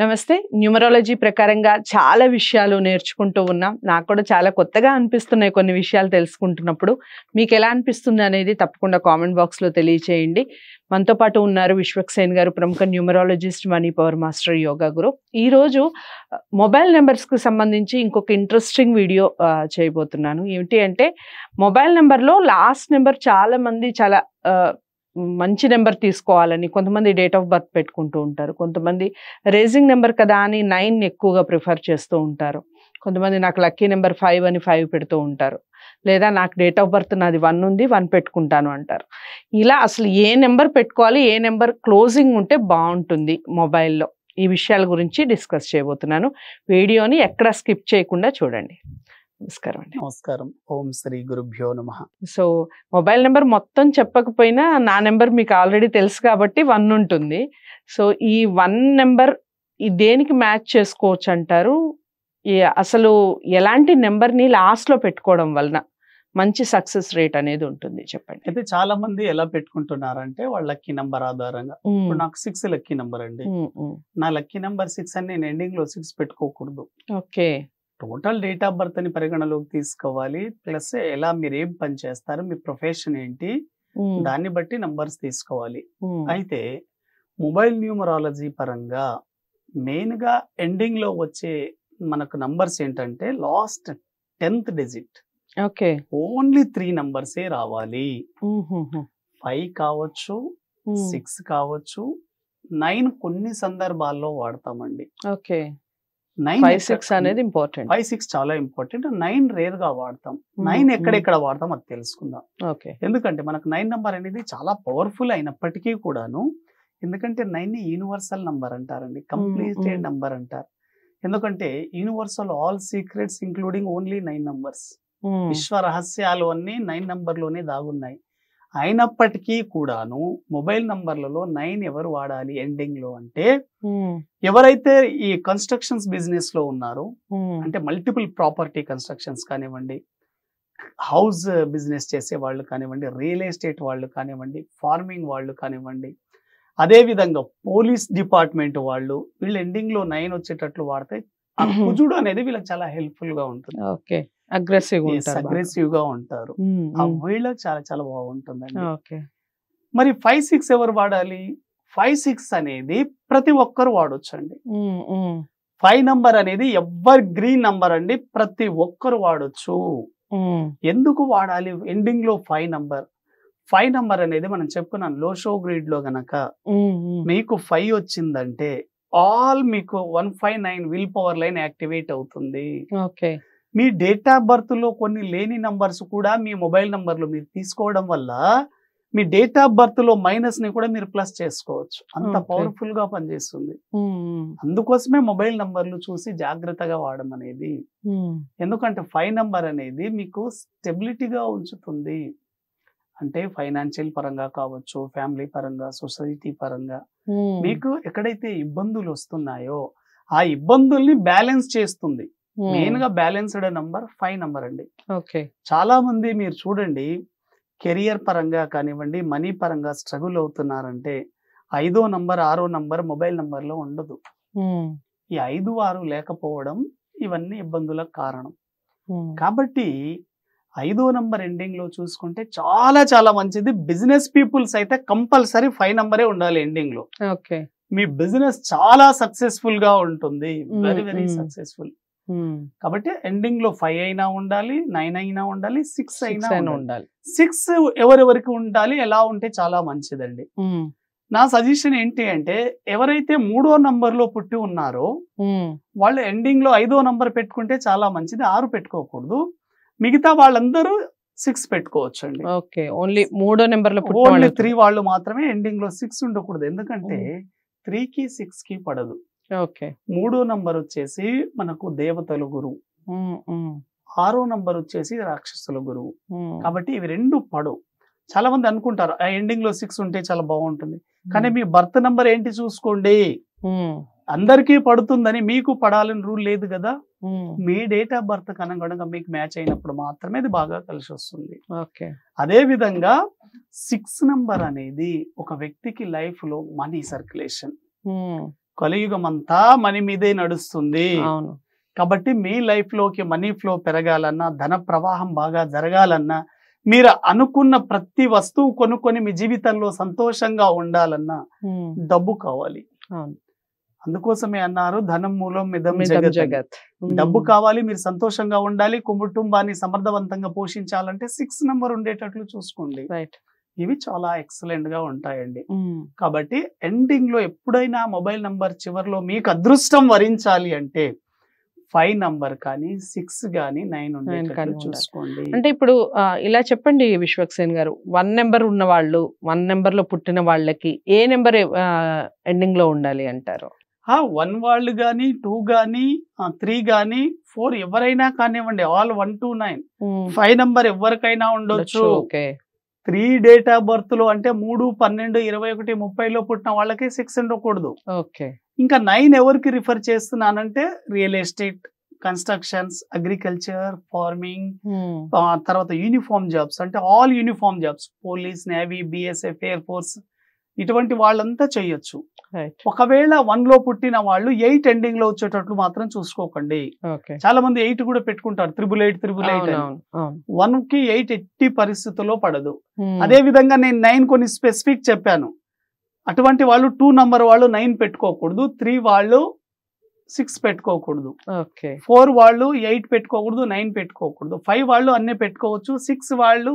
నమస్తే న్యూమరాలజీ ప్రకారంగా చాలా విషయాలు నేర్చుకుంటూ ఉన్నాం నాకు కూడా చాలా కొత్తగా అనిపిస్తున్నాయి కొన్ని విషయాలు తెలుసుకుంటున్నప్పుడు మీకు ఎలా అనిపిస్తుంది అనేది తప్పకుండా కామెంట్ బాక్స్లో తెలియచేయండి మనతో పాటు ఉన్నారు విశ్వక్సేన్ గారు ప్రముఖ numerologist money power master yoga guru ఈరోజు మొబైల్ నెంబర్స్కి సంబంధించి ఇంకొక ఇంట్రెస్టింగ్ వీడియో చేయబోతున్నాను ఏమిటి అంటే మొబైల్ నెంబర్లో లాస్ట్ నెంబర్ చాలామంది చాలా మంచి నెంబర్ తీసుకోవాలని కొంతమంది డేట్ ఆఫ్ బర్త్ పెట్టుకుంటూ ఉంటారు కొంతమంది రేజింగ్ నెంబర్ కదా అని నైన్ ఎక్కువగా ప్రిఫర్ చేస్తూ ఉంటారు కొంతమంది నాకు లక్కీ నెంబర్ ఫైవ్ అని ఫైవ్ పెడుతూ ఉంటారు లేదా నాకు డేట్ ఆఫ్ బర్త్ నాది వన్ ఉంది వన్ పెట్టుకుంటాను అంటారు ఇలా అసలు ఏ నెంబర్ పెట్టుకోవాలి ఏ నెంబర్ క్లోజింగ్ ఉంటే బాగుంటుంది మొబైల్లో ఈ విషయాల గురించి డిస్కస్ చేయబోతున్నాను వీడియోని ఎక్కడ స్కిప్ చేయకుండా చూడండి నమస్కారం అండి నమస్కారం ఓం శ్రీ గురుభ్యో నమ సో మొబైల్ నెంబర్ మొత్తం చెప్పకపోయినా నా నెంబర్ మీకు ఆల్రెడీ తెలుసు కాబట్టి వన్ ఉంటుంది సో ఈ వన్ నెంబర్ ఈ దేనికి మ్యాచ్ చేసుకోవచ్చు అంటారు అసలు ఎలాంటి నెంబర్ని లాస్ట్లో పెట్టుకోవడం వలన మంచి సక్సెస్ రేట్ అనేది ఉంటుంది చెప్పండి అయితే చాలా మంది ఎలా పెట్టుకుంటున్నారంటే వాళ్ళ లక్కీ నెంబర్ ఆధారంగా ఇప్పుడు నాకు సిక్స్ లక్కీ నెంబర్ అండి నా లక్కీ నెంబర్ సిక్స్ అని నేను ఎండింగ్ లో సిక్స్ పెట్టుకోకూడదు okay total date of birth అని పరిగణలోకి తీసుకోవాలి ప్లస్ ఎలా మీరు ఏం పని చేస్తారు మీ ప్రొఫెషన్ ఏంటి దాన్ని బట్టి నంబర్స్ తీసుకోవాలి అయితే మొబైల్ న్యూమరాలజీ పరంగా మెయిన్ గా ఎండింగ్ లో వచ్చే మనకు నంబర్స్ ఏంటంటే last tenth digit okay only three ఏ రావాలి ఫైవ్ కావచ్చు సిక్స్ కావచ్చు నైన్ కొన్ని సందర్భాల్లో వాడతామండి ఓకే నైన్ ఫైవ్ సిక్స్ అనేది ఇంపార్టెంట్ ఫైవ్ సిక్స్ చాలా ఇంపార్టెంట్ నైన్ రేర్ గా వాడతాం నైన్ mm-hmm. ఎక్కడెక్కడ వాడతాం అది తెలుసుకుందాం ఓకే ఎందుకంటే మనకు నైన్ నెంబర్ అనేది చాలా పవర్ఫుల్ అయినప్పటికీ కూడాను ఎందుకంటే నైన్ ని యూనివర్సల్ నంబర్ అంటారండి కంప్లీటెడ్ నంబర్ mm-hmm. అంటారు ఎందుకంటే universal all secrets including only nine numbers విశ్వ రహస్యాలు అన్ని నైన్ నంబర్ లోనే దాగున్నాయి అయినప్పటికీ కూడాను మొబైల్ నంబర్లలో నైన్ ఎవరు వాడాలి ఎండింగ్ లో అంటే ఎవరైతే ఈ కన్స్ట్రక్షన్స్ బిజినెస్ లో ఉన్నారో అంటే మల్టిపుల్ ప్రాపర్టీ కన్స్ట్రక్షన్స్ కానివ్వండి హౌస్ బిజినెస్ చేసే వాళ్ళు కానివ్వండి రియల్ ఎస్టేట్ వాళ్ళు కానివ్వండి ఫార్మింగ్ వాళ్ళు కానివ్వండి అదేవిధంగా పోలీస్ డిపార్ట్మెంట్ వాళ్ళు వీళ్ళు ఎండింగ్ లో నైన్ వచ్చేటట్లు వాడితే కుజుడు అనేది వీళ్ళకి చాలా హెల్ప్ఫుల్ గా ఉంటుంది ఓకే అగ్రెసివ్ అగ్రెసివ్ గా ఉంటారు ఆ వీళ్ళకి చాలా చాలా బాగుంటుందండి మరి ఫైవ్ సిక్స్ ఎవరు వాడాలి ఫైవ్ సిక్స్ అనేది ప్రతి ఒక్కరు వాడొచ్చండి ఫైవ్ నంబర్ అనేది ఎవ్వరి గ్రీన్ నంబర్ అండి ప్రతి ఒక్కరు వాడొచ్చు ఎందుకు వాడాలి ఎండింగ్ లో ఫైవ్ నంబర్ ఫైవ్ నంబర్ అనేది మనం చెప్పుకున్నాం లో షో గ్రీడ్ లో గనక మీకు ఫైవ్ వచ్చిందంటే ఆల్ మీకు one five nine will power line activate అవుతుంది ఓకే మీ డేట్ ఆఫ్ బర్త్లో కొన్ని లేని నంబర్స్ కూడా మీ మొబైల్ నంబర్లు మీరు తీసుకోవడం వల్ల మీ డేట్ ఆఫ్ బర్త్ లో మైనస్ ని కూడా మీరు ప్లస్ చేసుకోవచ్చు అంత పవర్ఫుల్ గా పనిచేస్తుంది అందుకోసమే మొబైల్ నంబర్లు చూసి జాగ్రత్తగా వాడడం అనేది ఎందుకంటే ఫైవ్ నంబర్ అనేది మీకు స్టెబిలిటీగా ఉంచుతుంది అంటే ఫైనాన్షియల్ పరంగా కావచ్చు ఫ్యామిలీ పరంగా సొసైటీ పరంగా మీకు ఎక్కడైతే ఇబ్బందులు వస్తున్నాయో ఆ ఇబ్బందుల్ని బ్యాలెన్స్ చేస్తుంది మెయిన్ గా బ్యాలెన్స్డ్ నంబర్ ఫైవ్ నంబర్ అండి ఓకే చాలా మంది మీరు చూడండి కెరియర్ పరంగా కానివ్వండి మనీ పరంగా స్ట్రగుల్ అవుతున్నారంటే ఐదో నంబర్ ఆరో నంబర్ మొబైల్ లో ఉండదు ఈ ఐదు ఆరు లేకపోవడం ఇవన్నీ ఇబ్బందులకు కారణం కాబట్టి ఐదో నంబర్ ఎండింగ్ లో చూసుకుంటే చాలా చాలా మంచిది బిజినెస్ పీపుల్స్ అయితే కంపల్సరీ ఫైవ్ నంబరే ఉండాలి ఎండింగ్ లో మీ బిజినెస్ చాలా సక్సెస్ఫుల్ గా ఉంటుంది వెరీ వెరీ సక్సెస్ఫుల్ కాబట్టి ఎండింగ్ లో ఫైవ్ అయినా ఉండాలి నైన్ అయినా ఉండాలి సిక్స్ అయినా ఉండాలి సిక్స్ ఎవరెవరికి ఉండాలి ఎలా ఉంటే చాలా మంచిదండి నా సజెషన్ ఏంటి అంటే ఎవరైతే మూడో నంబర్ లో పుట్టి ఉన్నారో వాళ్ళు ఎండింగ్ లో ఐదో నంబర్ పెట్టుకుంటే చాలా మంచిది ఆరు పెట్టుకోకూడదు మిగతా వాళ్ళందరూ సిక్స్ పెట్టుకోవచ్చు అండి ఓకే ఓన్లీ మూడో నెంబర్ లో ఓన్లీ త్రీ వాళ్ళు మాత్రమే ఎండింగ్ లో సిక్స్ ఉండకూడదు ఎందుకంటే త్రీకి సిక్స్ కి పడదు ఓకే మూడో నంబర్ వచ్చేసి మనకు దేవతలు గురువు ఆరో నంబర్ వచ్చేసి రాక్షసుల గురువు కాబట్టి ఇవి రెండు పడవు చాలా మంది అనుకుంటారు ఆ ఎండింగ్ లో సిక్స్ ఉంటే చాలా బాగుంటుంది కానీ మీ బర్త్ నంబర్ ఏంటి చూసుకోండి అందరికీ పడుతుందని మీకు పడాలని రూల్ లేదు కదా మీ డేట్ ఆఫ్ బర్త్ కనుగొనగా మీకు మ్యాచ్ అయినప్పుడు మాత్రమే అది బాగా కలిసి వస్తుంది అదే విధంగా సిక్స్ నంబర్ అనేది ఒక వ్యక్తికి లైఫ్ లో మనీ సర్క్యులేషన్ కలియుగం అంతా మనీ మీదే నడుస్తుంది కాబట్టి మీ లైఫ్ లోకి మనీ ఫ్లో పెరగాలన్నా ధన ప్రవాహం బాగా జరగాలన్నా మీరు అనుకున్న ప్రతి వస్తువు కొనుక్కొని మీ జీవితంలో సంతోషంగా ఉండాలన్నా డబ్బు కావాలి అందుకోసమే అన్నారు ధనం మూలం మీద జగత్ డబ్బు కావాలి మీరు సంతోషంగా ఉండాలి కుటుంబాన్ని సమర్థవంతంగా పోషించాలంటే సిక్స్ నంబర్ ఉండేటట్లు చూసుకోండి రైట్ ఇవి చాలా ఎక్సలెంట్ గా ఉంటాయండి కాబట్టి ఎండింగ్ లో ఎప్పుడైనా మొబైల్ నంబర్ చివరిలో మీకు అదృష్టం వరించాలి అంటే ఫైవ్ నంబర్ కానీ సిక్స్ కానీ నైన్ చూసుకోండి అంటే ఇప్పుడు ఇలా చెప్పండి విశ్వక్సేన్ గారు వన్ నెంబర్ ఉన్న వాళ్ళు వన్ నెంబర్ లో పుట్టిన వాళ్ళకి ఏ నెంబర్ ఎండింగ్ లో ఉండాలి అంటారు వన్ వాళ్ళు కానీ టూ కానీ త్రీ కానీ ఫోర్ ఎవరైనా కానివ్వండి all one two nine five number ఎవరికైనా ఉండొచ్చు త్రీ డేట్ ఆఫ్ బర్త్ లో అంటే మూడు పన్నెండు ఇరవై ఒకటి ముప్పైలో పుట్టిన వాళ్ళకి సిక్స్ ఉండకూడదు ఓకే ఇంకా నైన్ ఎవరికి రిఫర్ చేస్తున్నానంటే real estate constructions agriculture farming hmm. తర్వాత యూనిఫామ్ జాబ్స్ అంటే all uniform jobs police navy BSF air force ఇటువంటి వాళ్ళంతా చేయొచ్చు ఒకవేళ వన్ లో పుట్టిన వాళ్ళు ఎయిట్ ఎండింగ్ లో వచ్చేటట్లు మాత్రం చూసుకోకండి చాలా మంది ఎయిట్ కూడా పెట్టుకుంటారు triple eight triple eight one కి ఎయిట్ ఎట్టి పరిస్థితుల్లో పడదు hmm. అదే విధంగా నేను నైన్ కొన్ని స్పెసిఫిక్ చెప్పాను అటువంటి వాళ్ళు టూ నంబర్ వాళ్ళు నైన్ పెట్టుకోకూడదు త్రీ వాళ్ళు సిక్స్ పెట్టుకోకూడదు ఫోర్ వాళ్ళు ఎయిట్ పెట్టుకోకూడదు నైన్ పెట్టుకోకూడదు ఫైవ్ వాళ్ళు అన్నీ పెట్టుకోవచ్చు సిక్స్ వాళ్ళు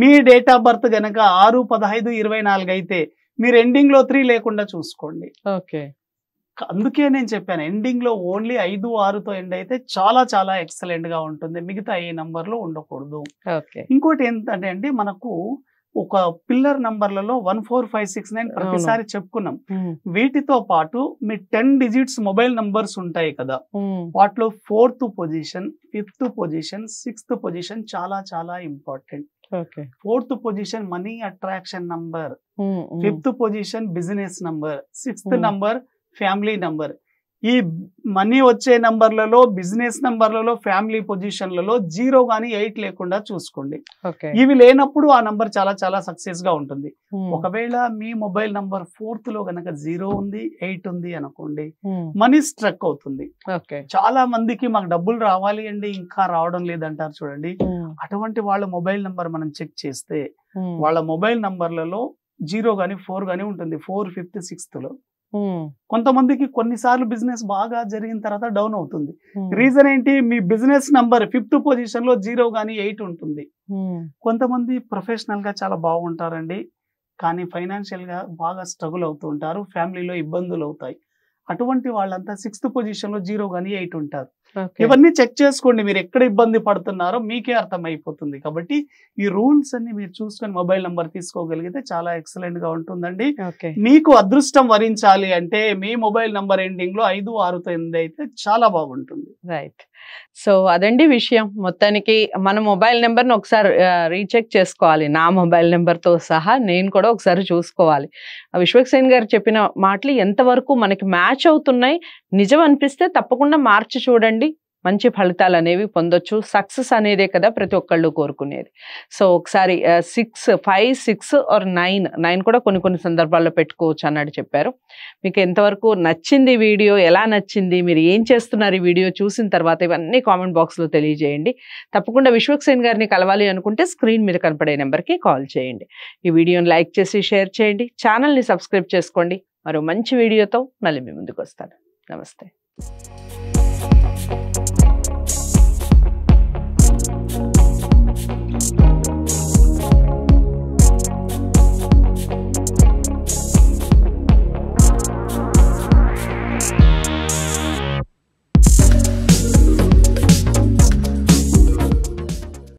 మీ డేట్ ఆఫ్ బర్త్ గనక ఆరు పదహైదు ఇరవై నాలుగు అయితే మీరు ఎండింగ్ లో త్రీ లేకుండా చూసుకోండి ఓకే అందుకే నేను చెప్పాను ఎండింగ్ లో ఓన్లీ ఐదు ఆరుతో ఎండ్ అయితే చాలా చాలా ఎక్సలెంట్ గా ఉంటుంది మిగతా ఈ నంబర్ లో ఉండకూడదు ఇంకోటి ఏంటంటే అండి మనకు ఒక పిల్లర్ నంబర్లలో one four five six nine ప్రతిసారి చెప్పుకున్నాం వీటితో పాటు మీ టెన్ డిజిట్స్ మొబైల్ నంబర్స్ ఉంటాయి కదా వాటిలో fourth position fifth position sixth position చాలా చాలా important fourth position money attraction number fifth position business number sixth number family number ఈ మనీ వచ్చే నంబర్లలో బిజినెస్ నంబర్లలో ఫ్యామిలీ పొజిషన్లలో జీరో కానీ ఎయిట్ లేకుండా చూసుకోండి ఇవి లేనప్పుడు ఆ నంబర్ చాలా చాలా సక్సెస్ గా ఉంటుంది ఒకవేళ మీ మొబైల్ నంబర్ ఫోర్త్ లో గనక జీరో ఉంది ఎయిట్ ఉంది అనుకోండి మనీ స్ట్రక్ అవుతుంది చాలా మందికి మాకు డబ్బులు రావాలి అండి ఇంకా రావడం లేదంటారు చూడండి అటువంటి వాళ్ళ మొబైల్ నంబర్ మనం చెక్ చేస్తే వాళ్ళ మొబైల్ నంబర్లలో జీరో గాని ఫోర్ గాని ఉంటుంది ఫోర్ ఫిఫ్త్ సిక్స్త్ లో కొంతమందికి కొన్నిసార్లు బిజినెస్ బాగా జరిగిన తర్వాత డౌన్ అవుతుంది రీజన్ ఏంటి మీ బిజినెస్ నంబర్ ఫిఫ్త్ పొజిషన్ లో జీరో గాని ఎయిట్ ఉంటుంది కొంతమంది ప్రొఫెషనల్ గా చాలా బాగుంటారండి కానీ ఫైనాన్షియల్ గా బాగా స్ట్రగుల్ అవుతుంటారు ఫ్యామిలీలో ఇబ్బందులు అవుతాయి అటువంటి వాళ్ళంతా సిక్స్త్ పొజిషన్ లో జీరో గాని ఎయిట్ ఉంటారు ఇవన్నీ చెక్ చేసుకోండి మీరు ఎక్కడ ఇబ్బంది పడుతున్నారో మీకే అర్థమైపోతుంది కాబట్టి ఈ రూల్స్ అన్ని మీరు చూసుకొని మొబైల్ నంబర్ తీసుకోగలిగితే చాలా ఎక్సలెంట్ గా ఉంటుందండి మీకు అదృష్టం వరించాలి అంటే మీ మొబైల్ నంబర్ ఎండింగ్ లో ఐదు ఆరు తొమ్మిది అయితే చాలా బాగుంటుంది రైట్ సో అదండి విషయం మొత్తానికి మన మొబైల్ ని ఒకసారి రీచెక్ చేసుకోవాలి నా మొబైల్ నెంబర్ తో సహా నేను కూడా ఒకసారి చూసుకోవాలి విశ్వక్సేన్ గారు చెప్పిన మాటలు ఎంతవరకు మనకి మ్యాచ్ అవుతున్నాయి నిజం అనిపిస్తే తప్పకుండా మార్చి చూడండి మంచి ఫలితాలు అనేవి పొందొచ్చు సక్సెస్ అనేదే కదా ప్రతి ఒక్కళ్ళు కోరుకునేది సో ఒకసారి six five six or nine nine కూడా కొన్ని కొన్ని సందర్భాల్లో పెట్టుకోవచ్చు అన్నట్టు చెప్పారు మీకు ఎంతవరకు నచ్చింది వీడియో ఎలా నచ్చింది మీరు ఏం చేస్తున్నారు ఈ వీడియో చూసిన తర్వాత ఇవన్నీ కామెంట్ బాక్స్లో తెలియజేయండి తప్పకుండా విశ్వక్సేన్ గారిని కలవాలి అనుకుంటే స్క్రీన్ మీద కనపడే నెంబర్కి కాల్ చేయండి ఈ వీడియోని లైక్ చేసి షేర్ చేయండి ఛానల్ని సబ్స్క్రైబ్ చేసుకోండి మరో మంచి వీడియోతో మళ్ళీ మీ ముందుకు వస్తాను నమస్తే